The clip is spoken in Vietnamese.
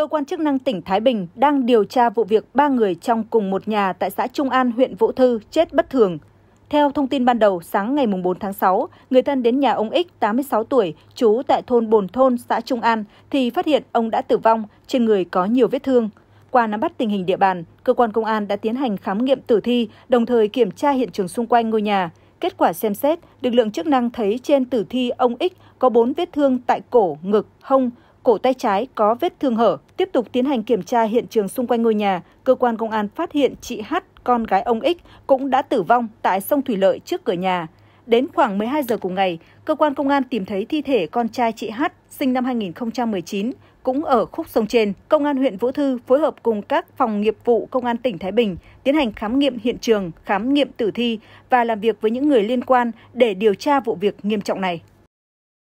cơ quan chức năng tỉnh Thái Bình đang điều tra vụ việc ba người trong cùng một nhà tại xã Trung An, huyện Vũ Thư chết bất thường. Theo thông tin ban đầu, sáng ngày 4 tháng 6, người thân đến nhà ông X, 86 tuổi, trú tại thôn Bồn Thôn, xã Trung An, thì phát hiện ông đã tử vong, trên người có nhiều vết thương. Qua nắm bắt tình hình địa bàn, cơ quan công an đã tiến hành khám nghiệm tử thi, đồng thời kiểm tra hiện trường xung quanh ngôi nhà. Kết quả xem xét, lực lượng chức năng thấy trên tử thi ông X có 4 vết thương tại cổ, ngực, hông, cổ tay trái có vết thương hở. Tiếp tục tiến hành kiểm tra hiện trường xung quanh ngôi nhà, cơ quan công an phát hiện chị H, con gái ông X cũng đã tử vong tại sông Thủy Lợi trước cửa nhà. Đến khoảng 12 giờ cùng ngày, cơ quan công an tìm thấy thi thể con trai chị H, sinh năm 2019, cũng ở khúc sông trên. Công an huyện Vũ Thư phối hợp cùng các phòng nghiệp vụ Công an tỉnh Thái Bình tiến hành khám nghiệm hiện trường, khám nghiệm tử thi và làm việc với những người liên quan để điều tra vụ việc nghiêm trọng này.